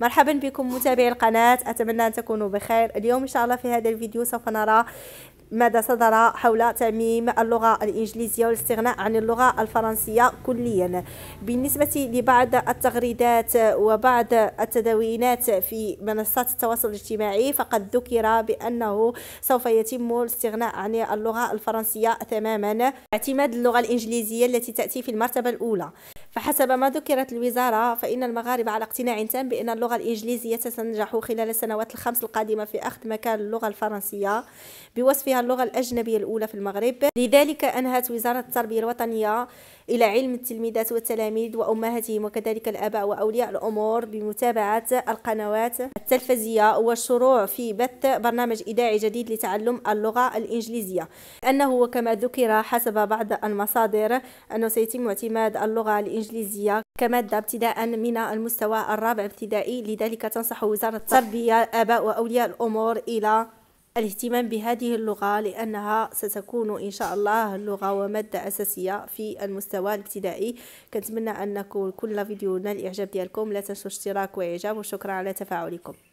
مرحبا بكم متابعي القناة أتمنى أن تكونوا بخير اليوم إن شاء الله في هذا الفيديو سوف نرى ماذا صدر حول تعميم اللغة الإنجليزية والاستغناء عن اللغة الفرنسية كليا بالنسبة لبعض التغريدات وبعض التدوينات في منصات التواصل الاجتماعي فقد ذكر بأنه سوف يتم الاستغناء عن اللغة الفرنسية تماما اعتماد اللغة الإنجليزية التي تأتي في المرتبة الأولى فحسب ما ذكرت الوزارة فإن المغاربة على اقتناع تام بأن اللغة الإنجليزية ستنجح خلال السنوات الخمس القادمة في أخذ مكان اللغة الفرنسية بوصفها اللغة الأجنبية الأولى في المغرب لذلك أنهت وزارة التربية الوطنية إلى علم التلميذات والتلاميذ وأمهاتهم وكذلك الآباء وأولياء الأمور بمتابعة القنوات التلفزية والشروع في بث برنامج إذاعي جديد لتعلم اللغة الإنجليزية أنه وكما ذكر حسب بعض المصادر أنه سيتم اعتماد اللغة الإنجليزية كمادة ابتداء من المستوى الرابع ابتدائي لذلك تنصح وزارة التربية الآباء وأولياء الأمور إلى الاهتمام بهذه اللغة لأنها ستكون إن شاء الله اللغة ومادة أساسية في المستوى الابتدائي كنتمنى أن كل فيديو نال إعجاب ديالكم لا تنسوا الاشتراك وإعجاب وشكرا على تفاعلكم